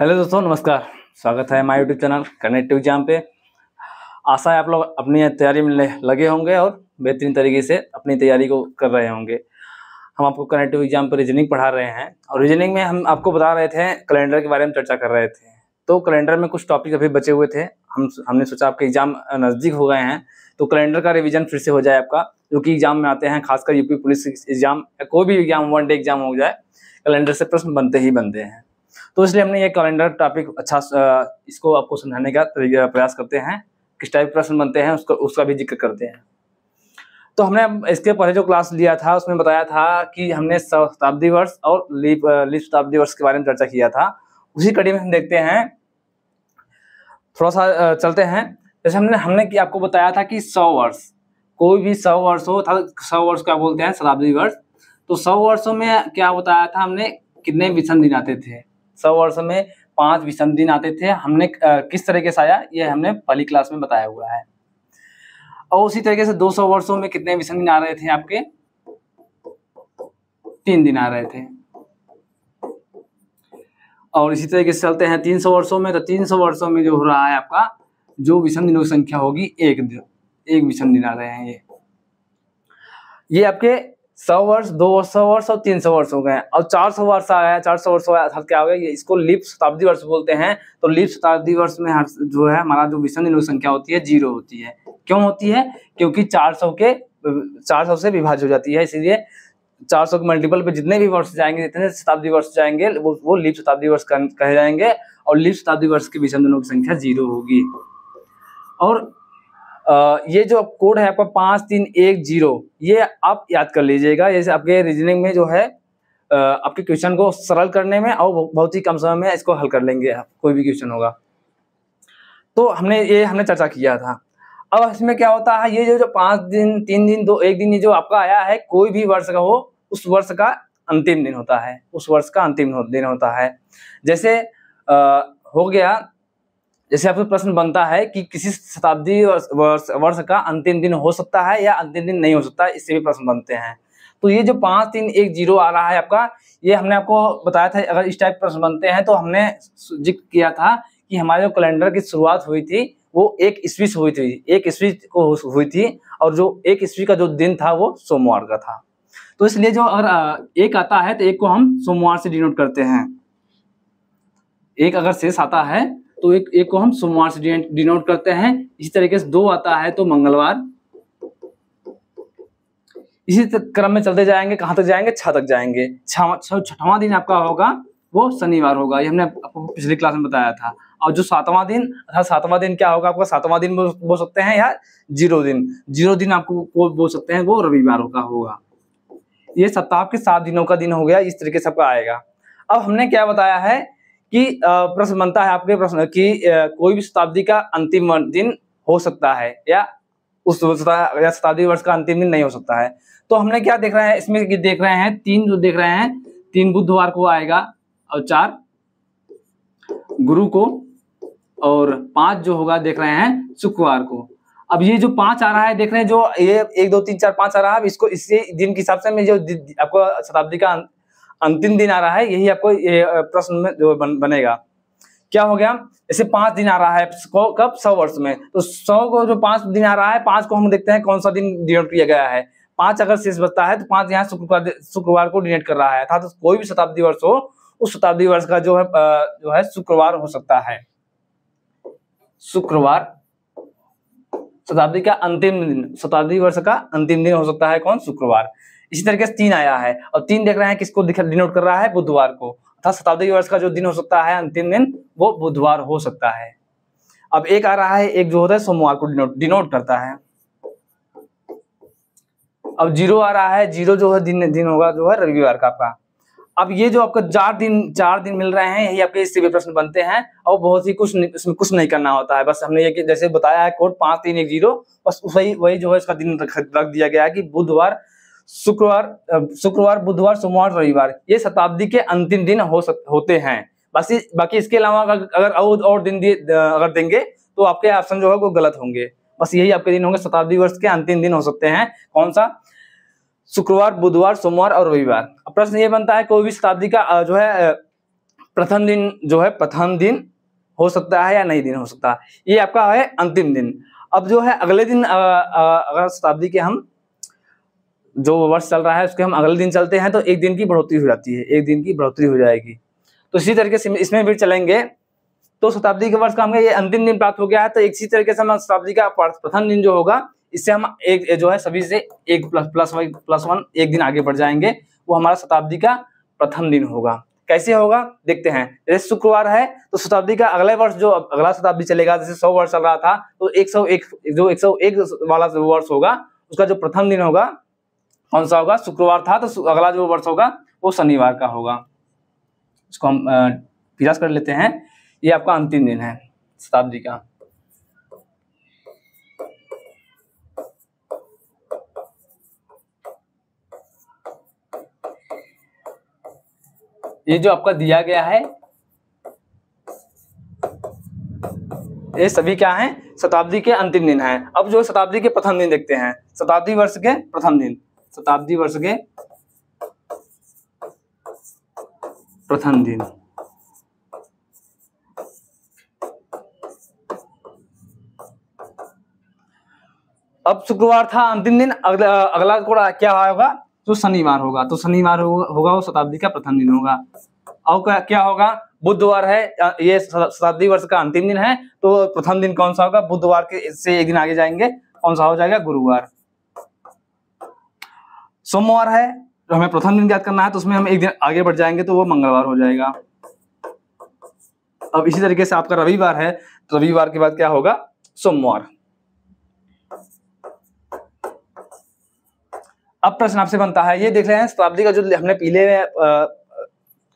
hello दोस्तों नमस्कार स्वागत है my YouTube channel connective exam पे आशा है आप लोग अपनी तैयारी में लगे होंगे और बेहतरीन तरीके से अपनी तैयारी को कर रहे होंगे हम आपको कनेक्टिव एग्जाम पर रीजनिंग पढ़ा रहे हैं और रीजनिंग में हम आपको बता रहे थे कैलेंडर के बारे में चर्चा कर रहे थे तो कैलेंडर में कुछ टॉपिक अभी बचे हुए थे हम हमने सोचा आपके एग्जाम नज़दीक हो गए हैं तो कैलेंडर का रिविज़न फिर से हो जाए आपका जो कि एग्जाम में आते हैं खासकर यूपी पुलिस एग्जाम कोई भी एग्जाम वन डे एग्जाम हो जाए कैलेंडर से प्रश्न बनते ही बनते हैं तो इसलिए हमने ये कैलेंडर टॉपिक अच्छा इसको आपको समझाने का प्रयास करते हैं किस टाइप प्रश्न बनते हैं उसका उसका भी जिक्र करते हैं तो हमने इसके पहले जो क्लास लिया था उसमें बताया था कि हमने शताब्दी वर्ष और लीप लीप शताब्दी वर्ष के बारे में चर्चा किया था उसी कड़ी में हम देखते हैं थोड़ा सा चलते हैं जैसे हमने हमने कि आपको बताया था कि सौ वर्ष कोई भी सौ वर्ष हो था सौ वर्ष क्या बोलते हैं शताब्दी वर्ष तो सौ वर्षों में क्या बताया था हमने कितने मिशन दिन आते थे सौ वर्ष में पांच विषम दिन आते थे हमने किस तरीके से आया ये हमने पहली क्लास में बताया हुआ है और उसी तरीके से 200 वर्षों में कितने विषम दिन आ रहे थे आपके तीन दिन आ रहे थे और इसी तरीके से चलते हैं 300 वर्षों में तो 300 वर्षों में जो हो रहा है आपका जो विषम दिनों की संख्या होगी एक दिन एक विषम दिन आ रहे हैं ये ये आपके सौ वर्ष दो सौ वर्ष और तीन सौ वर्ष हो गए और चार सौ वर्ष आया है चार सौ वर्ष आया अर्थात क्या हो गया ये इसको लिप शताब्दी वर्ष बोलते हैं तो लिप शताब्दी वर्ष में हर जो है हमारा जो विषम दिनों की संख्या होती है जीरो होती है क्यों होती है क्योंकि चार सौ के चार सौ से विभाजित हो जाती है इसीलिए चार सौ के मल्टीपल पे जितने भी वर्ष जाएंगे जितने शताब्दी वर्ष जाएंगे वो वो लिप शताब्दी वर्ष कहे जाएंगे और लिप शताब्दी वर्ष के विषम दिनों की संख्या जीरो होगी और ये जो कोड है आपका पाँच तीन एक जीरो ये आप याद कर लीजिएगा ये आपके रीजनिंग में जो है आपके क्वेश्चन को सरल करने में और बहुत ही कम समय में इसको हल कर लेंगे आप कोई भी क्वेश्चन होगा तो हमने ये हमने चर्चा किया था अब इसमें क्या होता है ये जो जो पाँच दिन तीन दिन दो एक दिन ये जो आपका आया है कोई भी वर्ष का हो उस वर्ष का अंतिम दिन होता है उस वर्ष का अंतिम दिन होता है जैसे आ, हो गया जैसे आपसे प्रश्न बनता है कि किसी शताब्दी वर्ष वर्ष का अंतिम दिन हो सकता है या अंतिम दिन नहीं हो सकता इससे भी प्रश्न बनते हैं तो ये जो पाँच तीन एक जीरो आ रहा है आपका ये हमने आपको बताया था अगर इस टाइप प्रश्न बनते हैं तो हमने जिक्र किया था कि हमारे जो कैलेंडर की शुरुआत हुई थी वो एक ईस्वी से हुई थी एक ईस्वी को हुई थी और जो एक ईस्वी का जो दिन था वो सोमवार का था तो इसलिए जो अगर एक आता है तो एक को हम सोमवार से डिनोट करते हैं एक अगर शेष आता है तो एक एक को हम सोमवार से डिनोट करते हैं इसी तरीके से दो आता है तो मंगलवार इसी क्रम में चलते जाएंगे कहां तक जाएंगे छह तक जाएंगे छठवां दिन आपका होगा वो शनिवार होगा ये हमने आपको पिछली क्लास में बताया था और जो सातवां दिन अर्थात सातवां दिन क्या होगा आपका सातवां दिन बोल सकते हैं या जीरो दिन जीरो दिन आपको बोल सकते हैं वो रविवार का होगा ये सप्ताह के सात दिनों का दिन हो गया इस तरीके से आपका आएगा अब हमने क्या बताया है कि प्रश्न बनता है आपके प्रश्न कि कोई भी शताब्दी का अंतिम दिन हो सकता है या उस या शताब्दी वर्ष का अंतिम दिन नहीं हो सकता है तो हमने क्या देख रहे हैं इसमें देख रहे हैं तीन जो देख रहे हैं तीन बुधवार को आएगा और चार गुरु को और पांच जो होगा देख रहे हैं शुक्रवार को अब ये जो पांच आ रहा है देख रहे हैं जो ये एक दो तीन चार पांच आ रहा है इसको इसी दिन के हिसाब से मैं जो आपको शताब्दी का अंतिम दिन आ रहा है यही आपको ये प्रश्न में जो बन, बनेगा क्या हो गया जैसे पांच दिन आ रहा है कब सौ वर्ष में तो सौ को जो पांच दिन आ रहा है पांच को हम देखते हैं कौन सा दिन डिनोट किया गया है पांच अगर शेष बचता है तो पांच यहाँ शुक्रवार शुक्रवार को डिनेट कर रहा है अर्थात तो कोई भी शताब्दी वर्ष हो उस शताब्दी वर्ष का जो है जो है शुक्रवार हो सकता है शुक्रवार शताब्दी का अंतिम दिन शताब्दी वर्ष का अंतिम दिन हो सकता है कौन शुक्रवार इसी तरीके से तीन आया है और तीन देख रहे हैं किसको डिनोट कर रहा है बुधवार को अर्थात शताब्दी वर्ष का जो दिन हो सकता है अंतिम दिन वो बुधवार हो सकता है अब एक आ रहा है एक जो होता है सोमवार को डिनोट डिनोट करता है अब जीरो आ रहा है जीरो जो है दिन दिन होगा जो है रविवार का आपका अब ये जो आपको चार दिन चार दिन मिल रहे हैं यही आपके इससे भी प्रश्न बनते हैं और बहुत ही कुछ इसमें कुछ नहीं करना होता है बस हमने ये जैसे बताया है कोड पांच तीन एक जीरो बस वही वही जो है इसका दिन रख दिया गया है कि बुधवार शुक्रवार शुक्रवार बुधवार सोमवार रविवार ये शताब्दी के अंतिम दिन हो सक, होते हैं बाकी बाकी इसके अलावा अगर और, और दिन दिए अगर देंगे तो आपके ऑप्शन जो है वो गलत होंगे बस यही आपके दिन होंगे शताब्दी वर्ष के अंतिम दिन हो सकते हैं कौन सा शुक्रवार बुधवार सोमवार और रविवार अब प्रश्न ये बनता है कोई भी शताब्दी का जो है प्रथम दिन जो है प्रथम दिन हो सकता है या नहीं दिन हो सकता है ये आपका है अंतिम दिन अब जो है अगले दिन अगर शताब्दी के हम जो वर्ष चल रहा है उसके हम अगले दिन चलते हैं तो एक दिन की बढ़ोतरी हो जाती है एक दिन की बढ़ोतरी हो जाएगी तो इसी तरीके से इसमें भी चलेंगे तो शताब्दी के वर्ष का हमें ये अंतिम दिन प्राप्त हो गया है तो इसी तरीके से हम शताब्दी का प्रथम दिन जो होगा इससे हम एक जो है सभी से एक plus plus one plus one एक दिन आगे बढ़ जाएंगे वो हमारा शताब्दी का प्रथम दिन होगा कैसे होगा देखते हैं जैसे शुक्रवार है तो शताब्दी का अगले वर्ष जो अगला शताब्दी चलेगा जैसे सौ वर्ष चल रहा था तो एक सौ एक जो एक सौ एक वाला वर्ष होगा उसका जो प्रथम दिन होगा कौन सा होगा शुक्रवार था तो अगला जो वर्ष होगा वो शनिवार का होगा इसको हम विराज कर लेते हैं ये आपका अंतिम दिन है शताब्दी का ये जो आपका दिया गया है ये सभी क्या है शताब्दी के अंतिम दिन है अब जो शताब्दी के प्रथम दिन देखते हैं शताब्दी वर्ष के प्रथम दिन शताब्दी वर्ष के प्रथम दिन अब शुक्रवार था अंतिम दिन अगला अगला क्या होगा तो शनिवार होगा तो शनिवार होगा वो शताब्दी का प्रथम दिन होगा और क्या होगा बुधवार है ये शताब्दी वर्ष का अंतिम दिन है तो प्रथम दिन कौन सा होगा बुधवार के से एक दिन आगे जाएंगे कौन सा हो जाएगा गुरुवार सोमवार है जो हमें प्रथम दिन याद करना है तो उसमें हम एक दिन आगे बढ़ जाएंगे तो वो मंगलवार हो जाएगा अब इसी तरीके से आपका रविवार है तो रविवार के बाद क्या होगा सोमवार अब प्रश्न आपसे बनता है ये देख रहे हैं शताब्दी का जो हमने पीले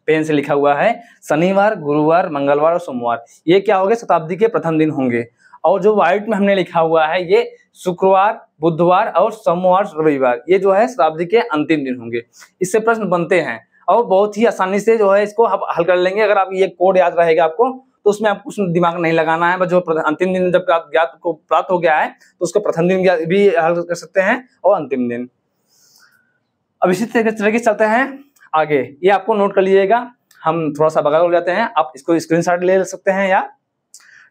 पेन से लिखा हुआ है शनिवार गुरुवार मंगलवार और सोमवार ये क्या हो गए शताब्दी के प्रथम दिन होंगे और जो व्हाइट में हमने लिखा हुआ है ये शुक्रवार बुधवार और सोमवार रविवार ये जो है शताब्दी के अंतिम दिन होंगे इससे प्रश्न बनते हैं और बहुत ही आसानी से जो है इसको आप हल कर लेंगे अगर आप ये कोड याद रहेगा आपको तो उसमें आपको उसमें दिमाग नहीं लगाना है बस जो अंतिम दिन जब ज्ञात को प्राप्त हो गया है तो उसको प्रथम दिन भी हल कर सकते हैं और अंतिम दिन अब इसी तरीके से चलते हैं आगे ये आपको नोट कर लीजिएगा हम थोड़ा सा बगल हो जाते हैं आप इसको स्क्रीन ले सकते हैं या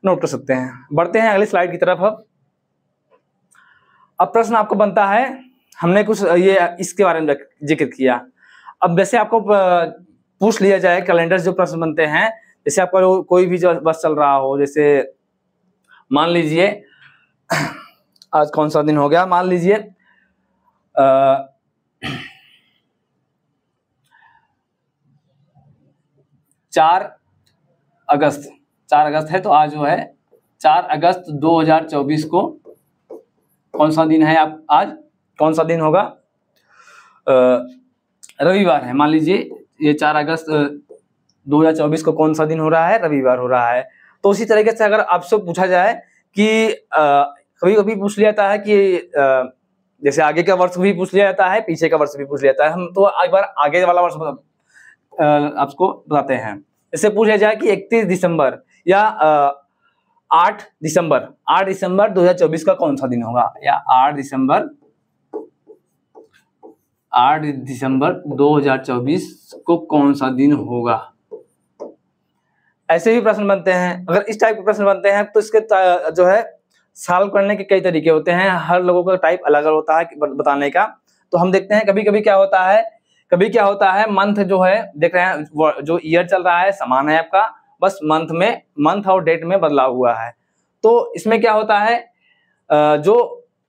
नोट कर सकते हैं बढ़ते हैं अगली स्लाइड की तरफ अब अब प्रश्न आपको बनता है हमने कुछ ये इसके बारे में जिक्र किया अब वैसे आपको पूछ लिया जाए कैलेंडर जो प्रश्न बनते हैं जैसे आपका कोई भी जो बस चल रहा हो जैसे मान लीजिए आज कौन सा दिन हो गया मान लीजिए चार अगस्त चार अगस्त है तो आज जो है चार अगस्त 2024 को कौन सा दिन है आप आज कौन सा दिन होगा रविवार है मान लीजिए ये चार अगस्त दो हजार चौबीस को कौन सा दिन हो रहा है रविवार हो रहा है तो उसी तरीके से अगर आपसे पूछा जाए कि आ, कभी कभी पूछ लिया जाता है कि आ, जैसे आगे का वर्ष भी पूछ लिया जाता है पीछे का वर्ष भी पूछ लिया जाता है हम तो एक बार आगे वाला वर्ष मतलब, आपको बताते हैं इससे पूछा जाए कि 31 दिसंबर या आठ दिसंबर आठ दिसंबर 2024 का कौन सा दिन होगा या आठ दिसंबर आठ दिसंबर 2024 को कौन सा दिन होगा ऐसे भी प्रश्न बनते हैं अगर इस टाइप के प्रश्न बनते हैं तो इसके जो है साल करने के कई तरीके होते हैं हर लोगों का टाइप अलग अलग होता है बताने का तो हम देखते हैं कभी कभी क्या होता है कभी क्या होता है मंथ जो है देख रहे हैं जो ईयर चल रहा है समान है आपका बस मंथ में मंथ और डेट में बदलाव हुआ है तो इसमें क्या होता है जो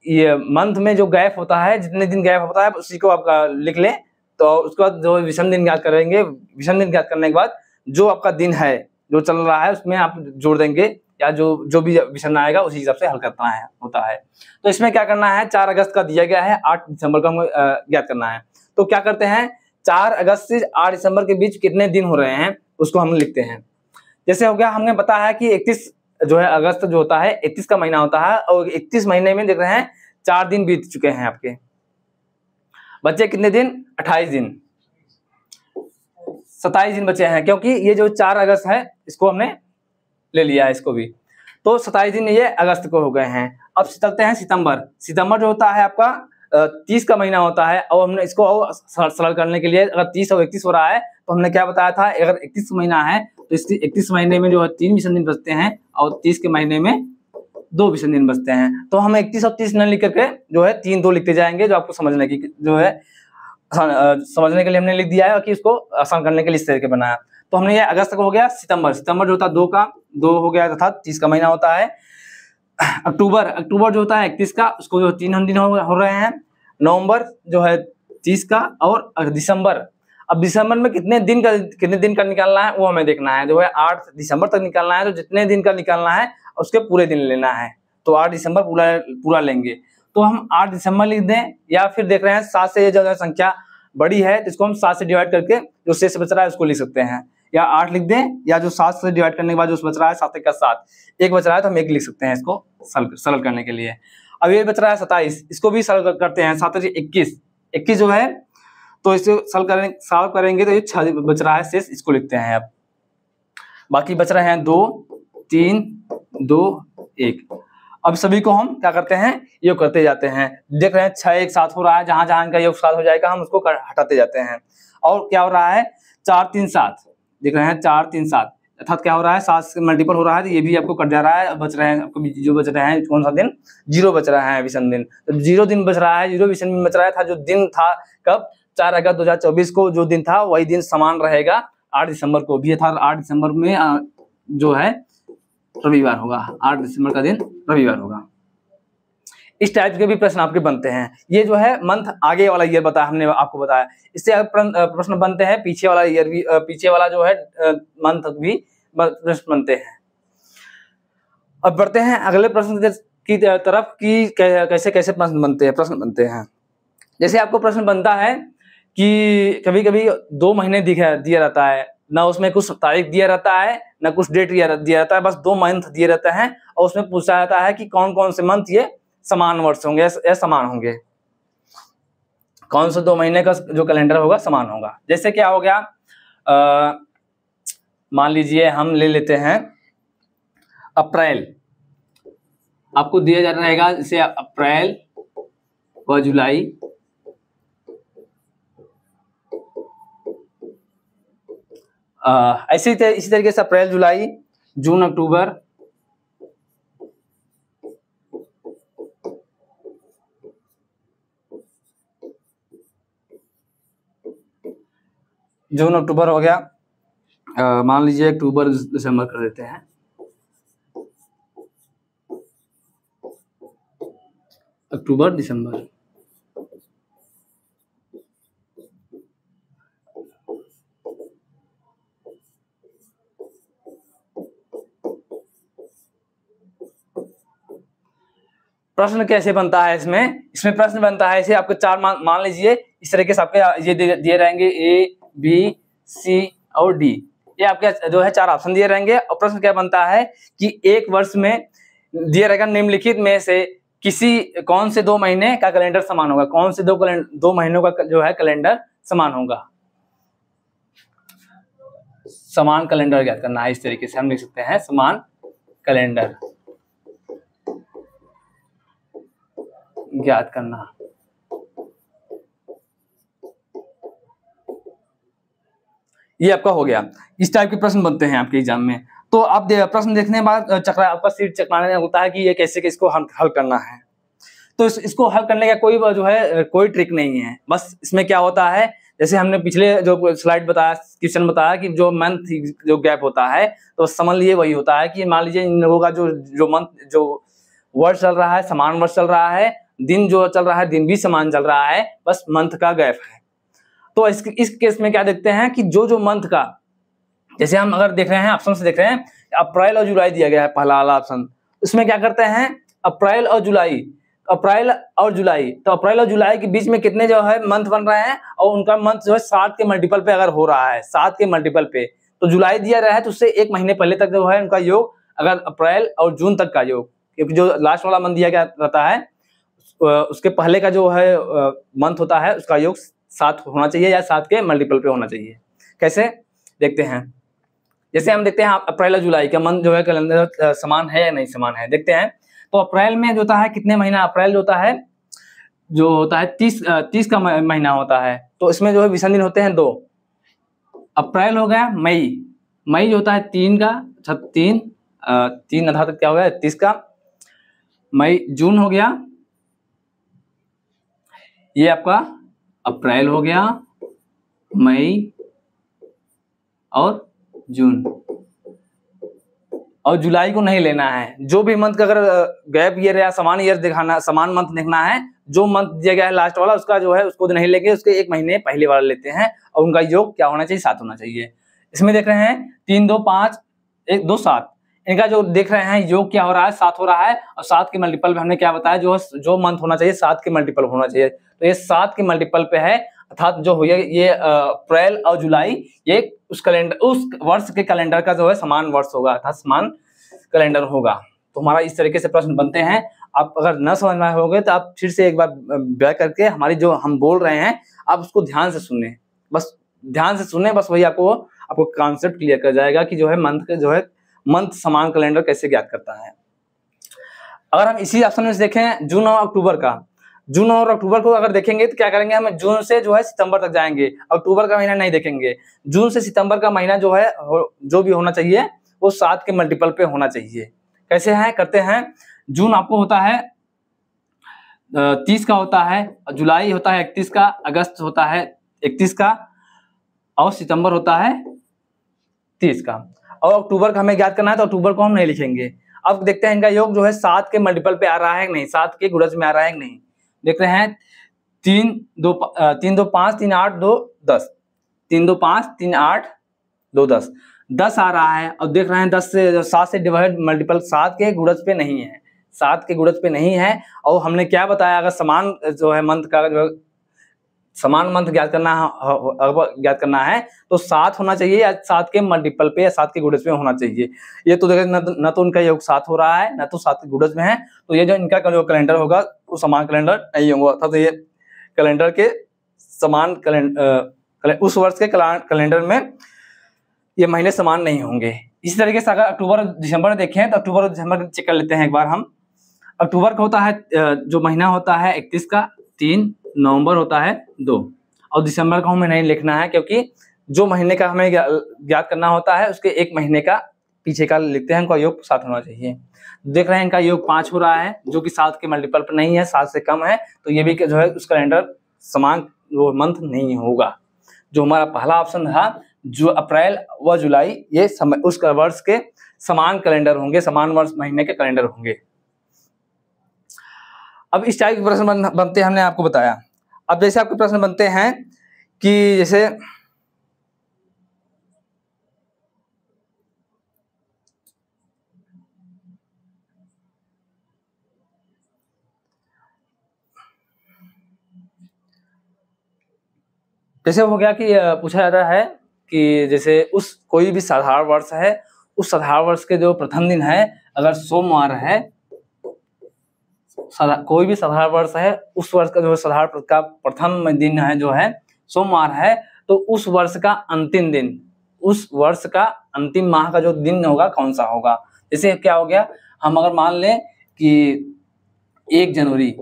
ये मंथ में जो गैप होता है जितने दिन गैप होता है उसी को आप लिख लें तो उसके बाद जो विषम दिन ज्ञात करेंगे विषम दिन ज्ञात करने के बाद जो आपका दिन है जो चल रहा है उसमें आप जोड़ देंगे या जो जो भी विषम आएगा उसी हिसाब से हल करना है होता है तो इसमें क्या करना है चार अगस्त का दिया गया है आठ दिसंबर का हमें ज्ञात करना है तो क्या करते हैं चार अगस्त से आठ दिसंबर के बीच कितने दिन हो रहे हैं उसको हम लिखते हैं जैसे हो गया हमने बताया है कि इकतीस जो है अगस्त जो होता है इकतीस का महीना होता है और इकतीस महीने में देख रहे हैं चार दिन बीत चुके हैं आपके बच्चे कितने दिन अट्ठाईस दिन सत्ताईस दिन बचे हैं क्योंकि ये जो चार अगस्त है इसको हमने ले लिया है इसको भी तो सत्ताईस दिन ये अगस्त को हो गए हैं अब चलते हैं सितंबर सितंबर जो होता है आपका तीस का महीना होता है और हमने इसको और सरल करने के लिए अगर तीस और इकतीस हो रहा है तो हमने क्या बताया था अगर इकतीस महीना है तो इकतीस महीने में जो है तीन मिशन दिन बचते हैं और तीस के महीने में दो मिशन दिन बचते हैं तो हम इकतीस और तीस न लिख करके जो है तीन दो लिखते जाएंगे जो आपको समझने की जो है समझने के लिए हमने लिख दिया है कि इसको आसान करने के लिए इस तरीके बनाया तो हमने ये अगस्त का हो गया सितंबर सितंबर जो होता है दो का दो हो गया तथा तीस का महीना होता है अक्टूबर अक्टूबर जो होता है इकतीस का उसको जो तीन हम दिन हो, हो रहे हैं नवंबर जो है तीस का और दिसंबर अब दिसंबर में कितने दिन का कितने दिन का निकालना है वो हमें देखना है जो है आठ दिसंबर तक निकालना है तो जितने दिन का निकालना है उसके पूरे दिन लेना है तो आठ दिसंबर पूरा पूरा लेंगे तो हम आठ दिसंबर लिख दें या फिर देख रहे हैं सात से ज्यादा संख्या बड़ी है तो इसको हम सात से डिवाइड करके जो शेष बच रहा है उसको लिख सकते हैं या आठ लिख दें या जो सात से डिवाइड करने के बाद जो बच रहा है सात का सात एक बच रहा है तो हम एक लिख सकते हैं इसको सरल करने के लिए अब ये बच रहा है सताइस इसको भी सरल करते हैं सात इक्कीस इक्कीस जो है तो इसे सॉल्व करें सॉल्व करेंगे तो ये छह बच रहा है शेष इसको लिखते हैं आप बाकी बच रहे हैं दो तीन दो एक अब सभी को हम क्या करते हैं योग करते जाते हैं देख रहे हैं छह एक साथ हो रहा है जहां जहां इनका योग साथ हो जाएगा हम उसको कर, हटाते जाते हैं और क्या हो रहा है चार तीन सात देख रहे हैं चार तीन सात अर्थात क्या हो रहा है सात मल्टीपल हो रहा है तो ये भी आपको कट जा रहा है बच रहे हैं आपको जो बच रहे हैं कौन सा दिन जीरो बच रहा है विषम दिन तो जीरो दिन बच रहा है जीरो विषम दिन बच रहा है था जो दिन था कब चार अगस्त दो को जो दिन था वही दिन समान रहेगा आठ दिसंबर को भी था आठ दिसंबर में जो है रविवार होगा आठ दिसंबर का दिन रविवार होगा इस टाइप के भी प्रश्न आपके बनते हैं ये जो है मंथ आगे वाला ईयर बताया हमने आपको बताया इससे प्रश्न बनते हैं पीछे वाला ईयर भी पीछे वाला जो है मंथ भी प्रश्न बनते हैं अब बढ़ते हैं अगले प्रश्न की तरफ कि कैसे कैसे प्रश्न बनते हैं प्रश्न बनते हैं जैसे आपको प्रश्न बनता है कि कभी कभी दो महीने दिखा दिया रहता है ना उसमें कुछ तारीख दिया रहता है ना कुछ डेट दिया रहता है बस दो मंथ दिए रहता है और उसमें पूछा जाता है कि कौन कौन से मंथ ये समान वर्ष होंगे या समान होंगे कौन से दो महीने का जो कैलेंडर होगा समान होगा जैसे क्या हो गया मान लीजिए हम ले लेते हैं अप्रैल आपको दिया जा रहेगा जैसे अप्रैल व जुलाई ऐसे तर, इसी तरीके से अप्रैल जुलाई जून अक्टूबर जून अक्टूबर हो गया मान लीजिए अक्टूबर दिसंबर कर देते हैं अक्टूबर दिसंबर प्रश्न कैसे बनता है इसमें इसमें प्रश्न बनता है इसे आपको चार मान लीजिए इस तरीके से आपके ये दिए रहेंगे ए बी सी और डी ये आपके जो है चार ऑप्शन दिए रहेंगे और प्रश्न क्या बनता है कि एक वर्ष में दिए रहेगा निम्नलिखित में से किसी कौन से दो महीने का कैलेंडर समान होगा कौन से दो दो महीनों का जो है कैलेंडर समान होगा समान कैलेंडर ज्ञात करना है इस तरीके से हम लिख सकते हैं समान कैलेंडर ज्ञात करना ये आपका हो गया इस टाइप के प्रश्न बनते हैं आपके एग्जाम में तो आप दे, प्रश्न देखने के बाद चक्रा आपका सीट चकराने होता है कि ये कैसे इसको हल, हल करना है तो इस, इसको हल करने का कोई जो है कोई ट्रिक नहीं है बस इसमें क्या होता है जैसे हमने पिछले जो स्लाइड बताया क्वेश्चन बताया कि जो मंथ जो गैप होता है तो समझ लिए वही होता है कि मान लीजिए इन लोगों का जो जो मंथ जो वर्ष चल रहा है समान वर्ष चल रहा है दिन जो चल रहा है दिन भी समान चल रहा है बस मंथ का गैप है तो इस इस केस में क्या देखते हैं कि जो जो मंथ का जैसे हम अगर देख रहे हैं ऑप्शन से देख रहे हैं अप्रैल और जुलाई दिया गया है पहला वाला ऑप्शन उसमें क्या करते हैं अप्रैल और जुलाई अप्रैल और जुलाई तो अप्रैल और जुलाई के बीच में कितने जो है मंथ बन रहे हैं और उनका मंथ जो है सात के मल्टीपल पे अगर हो रहा है सात के मल्टीपल पे तो जुलाई दिया रहा है तो उससे एक महीने पहले तक जो है उनका योग अगर अप्रैल और जून तक का योग क्योंकि जो लास्ट वाला मंथ दिया गया रहता है उसके पहले का जो है मंथ होता है उसका योग सात होना चाहिए या सात के मल्टीपल पे होना चाहिए कैसे देखते हैं जैसे हम देखते हैं अप्रैल और जुलाई का मंथ जो है कैलेंडर समान है या नहीं समान है देखते हैं तो अप्रैल में जो होता है कितने महीना अप्रैल जो होता है जो होता है तीस तीस का महीना होता है तो इसमें जो है विषम दिन होते हैं दो अप्रैल हो गया मई मई जो होता है तीन का अच्छा तीन तीन आधा तक क्या हो गया तीस का मई जून हो गया ये आपका अप्रैल हो गया मई और जून और जुलाई को नहीं लेना है जो भी मंथ का अगर गैप ईयर या समान ईयर दिखाना समान मंथ देखना है जो मंथ दिया गया है लास्ट वाला उसका जो है उसको नहीं लेंगे उसके एक महीने पहले वाला लेते हैं और उनका योग क्या होना चाहिए सात होना चाहिए इसमें देख रहे हैं तीन दो पांच एक दो सात इनका जो देख रहे हैं योग क्या हो रहा है सात हो रहा है और सात के मल्टीपल पे हमने क्या बताया जो जो मंथ होना चाहिए सात के मल्टीपल होना चाहिए तो ये सात के मल्टीपल पे है अर्थात जो हुई ये अप्रैल और जुलाई ये उस कैलेंडर उस वर्ष के कैलेंडर का जो है समान वर्ष होगा अर्थात समान कैलेंडर होगा तो हमारा इस तरीके से प्रश्न बनते हैं आप अगर न समझ में होंगे तो आप फिर से एक बार व्यय करके हमारी जो हम बोल रहे हैं आप उसको ध्यान से सुने बस ध्यान से सुने बस वही आपको आपको कॉन्सेप्ट क्लियर कर जाएगा कि जो है मंथ के जो है मंथ समान कैलेंडर कैसे ज्ञात करता है अगर हम इसी ऑप्शन में देखें जून और अक्टूबर का जून और अक्टूबर को अगर देखेंगे तो क्या करेंगे हम जून से जो है सितंबर तक जाएंगे अक्टूबर का महीना नहीं देखेंगे जून से सितंबर का महीना जो है जो भी होना चाहिए वो सात के मल्टीपल पे होना चाहिए कैसे है करते हैं जून आपको होता है तीस का होता है जुलाई होता है इकतीस का अगस्त होता है इकतीस का और सितंबर होता है तीस का और अक्टूबर का हमें ज्ञात करना है तो अक्टूबर को हम नहीं लिखेंगे अब देखते हैं इनका योग जो है सात के मल्टीपल पे आ रहा है कि नहीं सात के गुरज में आ रहा है कि नहीं देख रहे हैं तीन दो तीन दो पाँच तीन आठ दो दस तीन दो पाँच तीन आठ दो दस दस आ रहा है और देख रहे हैं दस से सात से डिवाइड मल्टीपल सात के गुरज पे नहीं है सात के गुरज पे नहीं है और हमने क्या बताया अगर समान जो है मंथ का जो समान मंथ ज्ञात करना अगर ज्ञात करना है तो सात होना चाहिए या सात के मल्टीपल पे या सात के गुड़ज में होना चाहिए ये तो देखें न, तो उनका योग सात हो रहा है न तो सात के गुड़ज में है तो ये जो इनका जो कैलेंडर होगा वो तो समान कैलेंडर नहीं होगा अर्थात तो ये कैलेंडर के समान कैलेंडर उस वर्ष के कैलेंडर में ये महीने समान नहीं होंगे इसी तरीके से अगर अक्टूबर और दिसंबर देखें तो अक्टूबर और दिसंबर चेक कर लेते हैं एक बार हम अक्टूबर का होता है जो महीना होता है इकतीस का तीन नवंबर होता है दो और दिसंबर का हमें नहीं लिखना है क्योंकि जो महीने का हमें ज्ञात करना होता है उसके एक महीने का पीछे का लिखते हैं उनका योग सात होना चाहिए देख रहे हैं इनका योग पाँच हो रहा है जो कि सात के मल्टीपल पर नहीं है सात से कम है तो ये भी जो है उस कैलेंडर समान वो मंथ नहीं होगा जो हमारा पहला ऑप्शन था जो अप्रैल व जुलाई ये समय उस वर्ष के समान कैलेंडर होंगे समान वर्ष महीने के कैलेंडर होंगे अब इस टाइप के प्रश्न बन, बनते हैं हमने आपको बताया अब जैसे आपके प्रश्न बनते हैं कि जैसे जैसे हो गया कि पूछा जाता है कि जैसे उस कोई भी साधारण वर्ष है उस साधारण वर्ष के जो प्रथम दिन है अगर सोमवार है कोई भी साधारण वर्ष है उस वर्ष का जो साधारण का प्रथम दिन है जो है सोमवार है तो उस वर्ष का अंतिम दिन उस वर्ष का अंतिम माह का जो दिन होगा कौन सा होगा जैसे क्या हो गया हम अगर मान लें कि एक जनवरी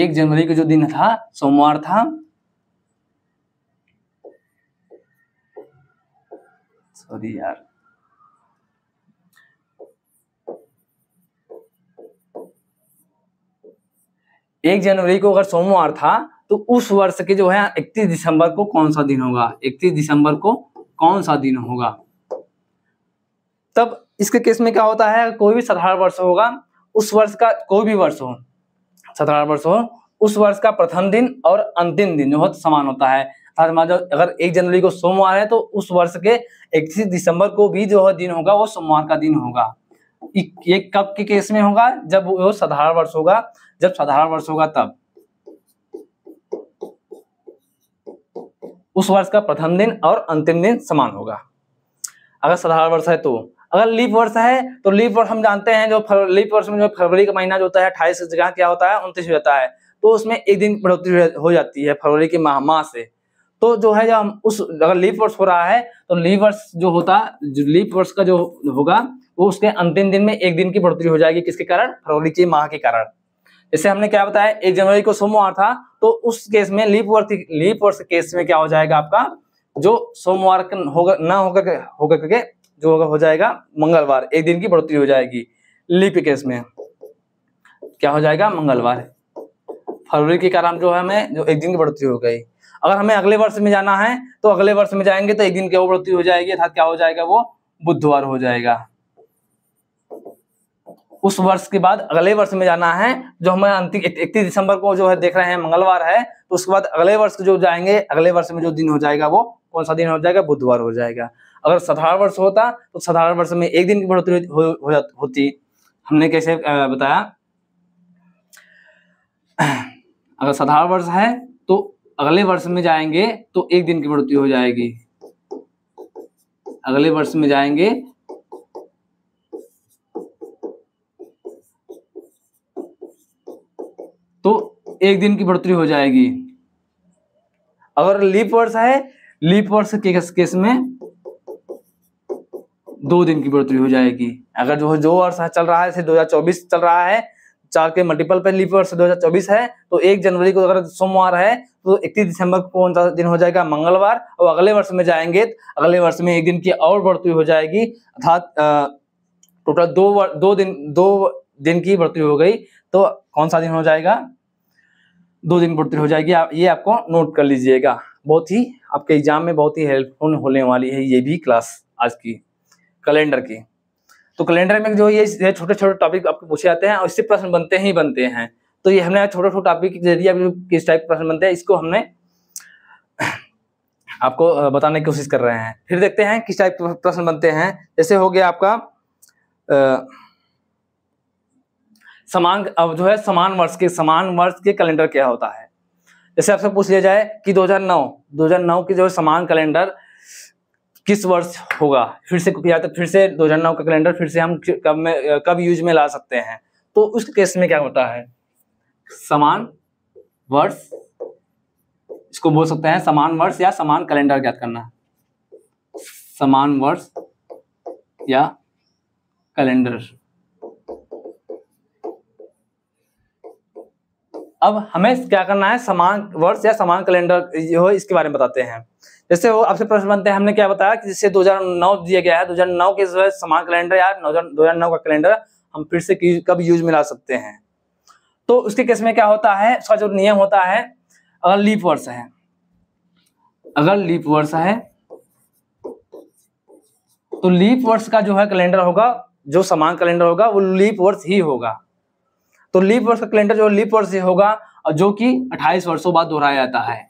एक जनवरी का जो दिन था सोमवार था सॉरी यार एक जनवरी को अगर सोमवार था तो उस वर्ष के जो है इकतीस दिसंबर को कौन सा दिन होगा इकतीस दिसंबर को कौन सा दिन होगा तब इसके केस में क्या होता है कोई भी साधारण वर्ष होगा उस वर्ष का कोई भी वर्ष हो साधारण वर्ष हो उस वर्ष का प्रथम दिन और अंतिम दिन जो बहुत समान होता है अगर एक जनवरी को सोमवार है तो उस वर्ष के इकतीस दिसंबर को भी जो है दिन होगा वो सोमवार का दिन होगा ये कब के केस में होगा जब वो साधारण वर्ष होगा जब साधारण वर्ष होगा तब उस वर्ष का प्रथम दिन और अंतिम दिन समान होगा अगर साधारण वर्ष है तो अगर लीप वर्ष है तो लीप वर्ष हम जानते हैं जो लीप वर्ष में जो फरवरी का महीना जो होता है अट्ठाईस जगह क्या होता है उनतीस हो जाता है तो उसमें एक दिन बढ़ोतरी हो जाती है फरवरी के माह माह से तो जो है जब हम उस अगर लीप वर्ष हो रहा है तो लीप वर्ष जो होता जो लीप वर्ष का जो होगा वो उसके अंतिम दिन में एक दिन की बढ़ोतरी हो जाएगी किसके कारण फरवरी के माह के कारण जैसे हमने क्या बताया एक जनवरी को सोमवार था तो उस केस में लीप वर्ष लीप वर्ष केस में क्या हो जाएगा आपका जो सोमवार होगा ना होगा होगा करके जो होगा हो जाएगा मंगलवार एक दिन की बढ़ोतरी हो जाएगी लीप केस में क्या हो जाएगा मंगलवार फरवरी के कारण जो है हमें जो एक दिन की बढ़ोतरी हो गई अगर हमें अगले वर्ष में जाना है तो अगले वर्ष में जाएंगे तो एक दिन की बढ़ोतरी हो जाएगी अर्थात क्या हो जाएगा वो बुधवार हो जाएगा उस वर्ष के बाद अगले वर्ष में जाना है जो हमें अंतिम इकतीस दिसंबर को जो है देख रहे हैं मंगलवार है तो उसके बाद अगले वर्ष जो जाएंगे अगले वर्ष में जो दिन हो जाएगा वो कौन सा दिन हो जाएगा बुधवार हो जाएगा अगर साधारण वर्ष होता तो साधारण वर्ष में एक दिन की बढ़ोतरी हो, हो, हो, होती हमने कैसे बताया अगर साधारण वर्ष है तो अगले वर्ष में जाएंगे तो एक दिन की बढ़ोतरी हो जाएगी अगले वर्ष में जाएंगे तो एक दिन की बढ़ोतरी हो जाएगी अगर लीप वर्ष है लीप वर्ष के केस में दो दिन की बढ़ोतरी हो जाएगी अगर जो जो वर्ष चल रहा है जैसे 2024 चल रहा है चार के मल्टीपल पर लीप वर्ष 2024 है तो एक जनवरी को अगर सोमवार है तो इकतीस दिसंबर को कौन सा दिन हो जाएगा मंगलवार और अगले वर्ष में जाएंगे तो अगले वर्ष में एक दिन की और बढ़ोतरी हो जाएगी अर्थात टोटल दो दो दिन दो दिन की बढ़ोतरी हो गई तो कौन सा दिन हो जाएगा दो दिन पूर्ति हो जाएगी आप ये आपको नोट कर लीजिएगा बहुत ही आपके एग्जाम में बहुत ही हेल्पफुल होने वाली है ये भी क्लास आज की कैलेंडर की तो कैलेंडर में जो ये छोटे छोटे टॉपिक आपको पूछे जाते हैं और इससे प्रश्न बनते ही बनते हैं तो ये हमने छोटे छोटे टॉपिक के जरिए किस टाइप के प्रश्न बनते हैं इसको हमने आपको बताने की कोशिश कर रहे हैं फिर देखते हैं किस टाइप के प्रश्न बनते हैं जैसे हो गया आपका आ, समान अब जो है समान वर्ष के समान वर्ष के कैलेंडर क्या होता है जैसे आपसे पूछ लिया जाए कि 2009 2009 के जो है समान कैलेंडर किस वर्ष होगा फिर से या तो फिर से 2009 का कैलेंडर फिर से हम कब में कब यूज में ला सकते हैं तो उस केस में क्या होता है समान वर्ष इसको बोल सकते हैं समान वर्ष या समान कैलेंडर ज्ञात करना समान वर्ष या कैलेंडर अब हमें क्या करना है समान वर्ष या समान कैलेंडर जो है इसके बारे में बताते हैं जैसे वो आपसे प्रश्न बनते हैं हमने क्या बताया कि जिससे 2009 दिया गया है 2009 के जो है समान कैलेंडर या दो हजार का कैलेंडर हम फिर से कब यूज में ला सकते हैं तो उसके केस में क्या होता है उसका जो नियम होता है अगर लीप वर्ष है अगर लीप वर्ष है तो लीप वर्ष का जो है कैलेंडर होगा जो समान कैलेंडर होगा वो लीप वर्ष ही होगा तो लीप वर्ष का कैलेंडर जो लीप वर्ष होगा जो कि अट्ठाईस वर्षों बाद दोहराया जाता है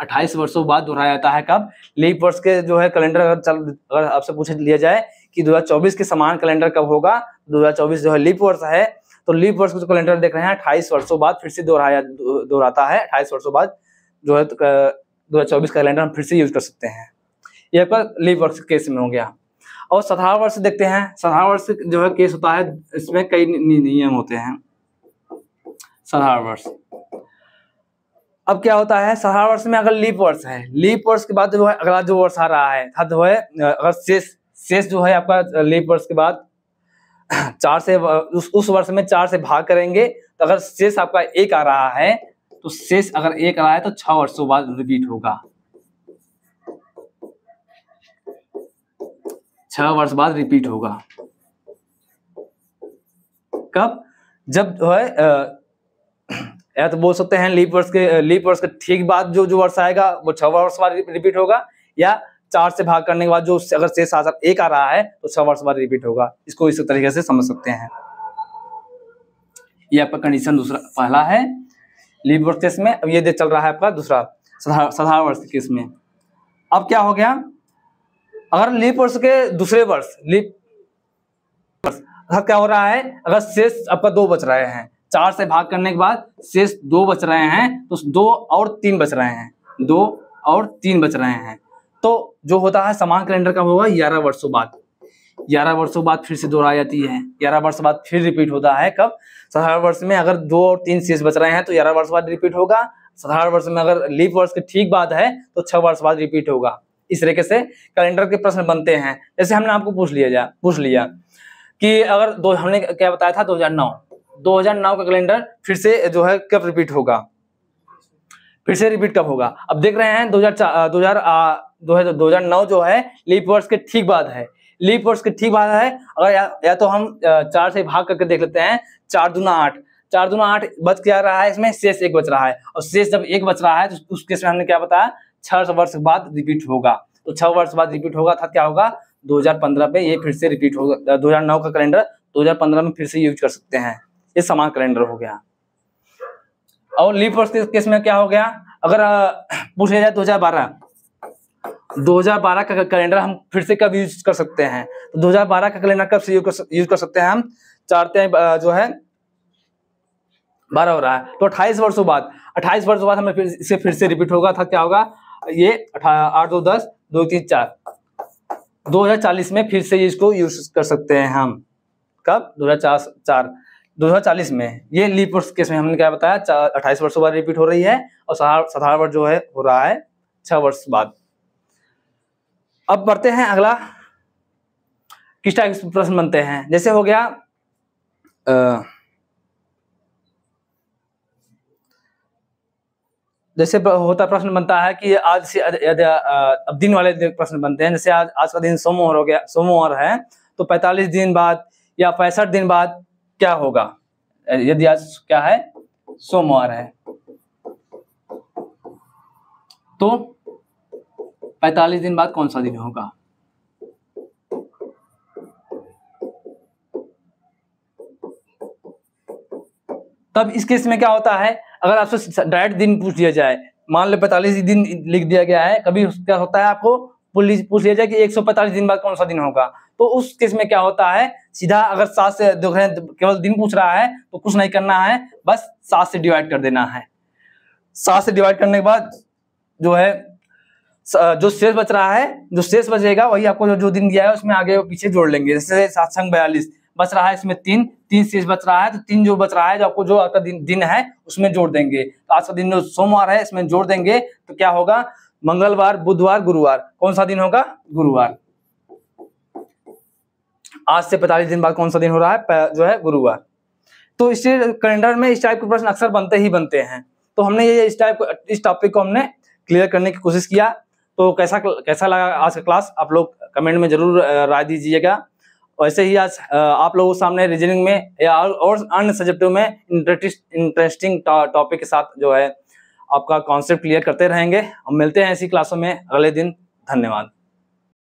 अट्ठाईस वर्षों बाद दोहराया जाता है कब लीप वर्ष के जो है कैलेंडर अगर चल अगर आपसे पूछ लिया जाए कि 2024 के समान कैलेंडर कब होगा 2024 तो जो है लीप वर्ष है तो लीप वर्ष का जो कैलेंडर देख रहे हैं अट्ठाईस वर्षों बाद फिर से दोहराया दोहराता है अट्ठाईस वर्षों बाद जो है तो, दो हजार का कैलेंडर हम फिर से यूज कर सकते हैं यह आपका लीप वर्ष केस में हो गया और सत्रह वर्ष देखते हैं सत्रह वर्ष जो है केस होता है इसमें कई नियम होते हैं सहार वर्ष अब क्या होता है सहार वर्ष में अगर लीप वर्ष है लीप वर्ष के बाद जो है अगला जो वर्ष आ रहा है अर्थात जो है अगर शेष शेष जो है आपका लीप वर्ष के बाद चार से उस उस वर्ष में चार से भाग करेंगे तो अगर शेष आपका एक आ रहा है तो शेष अगर एक आ रहा है तो छह वर्षों बाद रिपीट होगा छह वर्ष बाद रिपीट होगा कब जब जो है या तो बोल सकते हैं लीप वर्ष के लीप वर्ष के ठीक बाद जो जो वर्ष आएगा वो छह वर्ष बाद रिपीट होगा या चार से भाग करने के बाद जो अगर शेष आज एक आ रहा है तो छह वर्ष बाद रिपीट होगा इसको इस तरीके से समझ सकते हैं ये आपका कंडीशन दूसरा पहला है लीप वर्ष केस में अब ये चल रहा है आपका दूसरा साधारण वर्ष केस में अब क्या हो गया अगर लीप वर्ष के दूसरे वर्ष लीप वर्ष क्या हो रहा है अगर शेष आपका दो बच रहे हैं चार से भाग करने के बाद शेष दो बच रहे हैं तो दो और तीन बच रहे हैं दो और तीन बच रहे हैं तो जो होता है समान कैलेंडर कब होगा ग्यारह वर्षों बाद ग्यारह वर्षों बाद फिर से दोहराई जाती है ग्यारह वर्ष बाद फिर रिपीट होता है कब साधारण वर्ष में अगर दो और तीन शेष बच रहे हैं तो ग्यारह वर्ष बाद रिपीट होगा साधारण वर्ष में अगर लीप वर्ष के ठीक बाद है तो छह वर्ष बाद रिपीट होगा इस तरीके से कैलेंडर के प्रश्न बनते हैं जैसे हमने आपको पूछ लिया जा पूछ लिया कि अगर दो हमने क्या बताया था 2009 2009 का कैलेंडर फिर से जो है कब रिपीट होगा फिर से रिपीट कब होगा अब देख रहे हैं 2004 हजार दो जो है लीप वर्ष के ठीक बाद है लीप वर्ष के ठीक बाद है अगर या, या तो हम चार से भाग करके देख लेते हैं चार दुना आठ चार दुना आठ बच क्या रहा है इसमें शेष एक बच रहा है और शेष जब एक बच रहा है तो उस केस में हमने क्या बताया छह वर्ष बाद रिपीट होगा तो छह वर्ष बाद रिपीट होगा था क्या होगा 2015 पे ये फिर से रिपीट होगा 2009 का कैलेंडर 2015 में फिर से यूज कर सकते हैं ये समान कैलेंडर हो गया और लीप वर्ष के केस में क्या हो गया अगर पूछा जाए 2012 2012 का कैलेंडर हम फिर से कब यूज कर सकते हैं तो 2012 का कैलेंडर कब से यूज कर सकते हैं हम चाहते हैं जो है बारह हो रहा है तो अट्ठाईस वर्षों बाद अट्ठाईस वर्षों बाद हमें फिर इसे फिर से रिपीट होगा था क्या होगा ये आठ दो दस दो तीन चार 2040 में फिर से इसको यूज कर सकते हैं हम कब दो हजार चार 2040 में ये लीप वर्ष केस में हमने क्या बताया अट्ठाईस वर्षों बाद रिपीट हो रही है और साधारण वर्ष जो है हो रहा है छह वर्ष बाद अब बढ़ते हैं अगला किस टाइप के प्रश्न बनते हैं जैसे हो गया आ, जैसे होता प्रश्न बनता है कि आज से अब दिन वाले प्रश्न बनते हैं जैसे आज आज का दिन सोमवार हो गया सोमवार है तो 45 दिन बाद या पैंसठ दिन बाद क्या होगा यदि आज क्या है सोमवार है तो 45 दिन बाद कौन सा दिन होगा तब इस केस में क्या होता है अगर आपसे डायरेक्ट दिन पूछ लिया जाए मान लो पैंतालीस दिन लिख दिया गया है कभी क्या होता है आपको पूछ लिया जाए कि 145 दिन बाद कौन सा दिन होगा तो उस केस में क्या होता है सीधा अगर सात से देख रहे केवल दिन पूछ रहा है तो कुछ नहीं करना है बस सात से डिवाइड कर देना है सात से डिवाइड करने के बाद जो है जो शेष बच रहा है जो शेष बचेगा वही आपको जो, जो दिन दिया है उसमें आगे पीछे जोड़ लेंगे जैसे सात संग बयालीस बच रहा है इसमें तीन तीन शेष बच रहा है तो तीन जो बच रहा है जो आपको जो आपका दिन दिन है उसमें जोड़ देंगे तो आज का दिन जो सोमवार है इसमें जोड़ देंगे तो क्या होगा मंगलवार बुधवार गुरुवार कौन सा दिन होगा गुरुवार आज से पैंतालीस दिन बाद कौन सा दिन हो रहा है जो है गुरुवार तो इस कैलेंडर में इस टाइप के प्रश्न अक्सर बनते ही बनते हैं तो हमने ये इस टाइप इस टॉपिक को हमने क्लियर करने की कोशिश किया तो कैसा कैसा लगा आज का क्लास आप लोग कमेंट में जरूर राय दीजिएगा वैसे ही आज आप लोगों के सामने रीजनिंग में या और अन्य सब्जेक्टों में इंटरेस्टिंग टॉपिक के साथ जो है आपका कॉन्सेप्ट क्लियर करते रहेंगे हम मिलते हैं ऐसी क्लासों में अगले दिन धन्यवाद